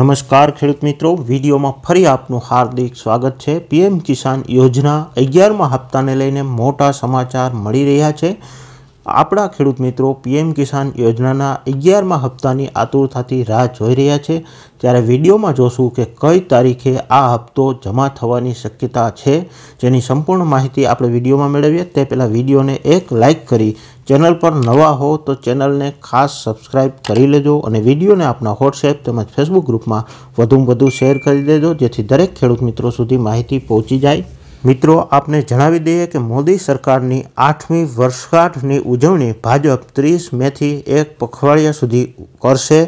નમસ્કાર ખેડૂત મિત્રો વિડીયોમાં ફરી આપનું હાર્દિક સ્વાગત છે પીએમ કિસાન યોજના અગિયારમાં હપ્તાને લઈને મોટા સમાચાર મળી રહ્યા છે આપણા ખેડૂત મિત્રો પીએમ કિસાન યોજનાના અગિયારમા હપ્તાની આતુરતાથી રાહ જોઈ રહ્યા છે ત્યારે વિડીયોમાં જોશું કે કઈ તારીખે આ હપ્તો જમા થવાની શક્યતા છે જેની સંપૂર્ણ માહિતી આપણે વિડીયોમાં મેળવીએ તે પહેલાં વિડીયોને એક લાઇક કરી ચેનલ પર નવા હો તો ચેનલને ખાસ સબસ્ક્રાઇબ કરી લેજો અને વિડીયોને આપણા વોટ્સએપ તેમજ ફેસબુક ગ્રુપમાં વધુમાં વધુ શેર કરી દેજો જેથી દરેક ખેડૂત મિત્રો સુધી માહિતી પહોંચી જાય મિત્રો આપને જણાવી દઈએ કે મોદી સરકારની આઠમી વર્ષગાંઠની ઉજવણી ભાજપ ત્રીસ મેથી એક પખવાડિયા સુધી કરશે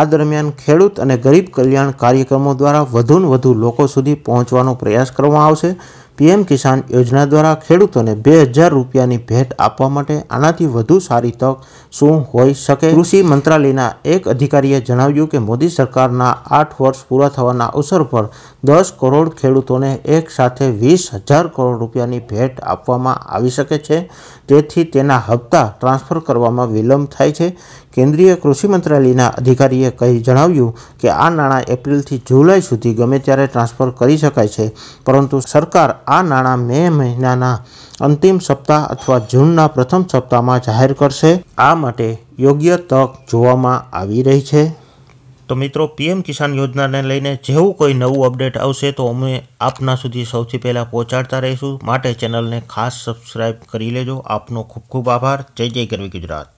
આ દરમિયાન ખેડૂત અને ગરીબ કલ્યાણ કાર્યક્રમો દ્વારા વધુને વધુ લોકો સુધી પહોંચવાનો પ્રયાસ કરવામાં આવશે पीएम किसान योजना द्वारा ખેડૂતોને 2000 રૂપિયાની ભેટ આપવા માટે આનાથી વધુ સારી તક શું હોઈ શકે કૃષિ મંત્રાલયના એક અધિકારીએ જણાવ્યું કે મોદી સરકારના 8 વર્ષ પૂરા થવાના અવસર પર 10 કરોડ ખેડૂતોને એકસાથે 20000 કરોડ રૂપિયાની ભેટ આપવામાં આવી શકે છે જેથી તેના હфта ટ્રાન્સફર કરવામાં વિલંબ થાય છે કેન્દ્રીય કૃષિ મંત્રાલયના અધિકારીએ કહ્યું જણાવ્યું કે આ નાણા એપ્રિલ થી જુલાઈ સુધી ગમે ત્યારે ટ્રાન્સફર કરી શકાય છે પરંતુ સરકાર આ નાણાં મે મહિનાના અંતિમ સપ્તાહ અથવા જૂનના પ્રથમ સપ્તાહમાં જાહેર કરશે આ માટે યોગ્ય તક જોવામાં આવી રહી છે તો મિત્રો પીએમ કિસાન યોજનાને લઈને જેવું કોઈ નવું અપડેટ આવશે તો અમે આપના સુધી સૌથી પહેલાં પહોંચાડતા રહીશું માટે ચેનલને ખાસ સબસ્ક્રાઈબ કરી લેજો આપનો ખૂબ ખૂબ આભાર જય જય ગરવી ગુજરાત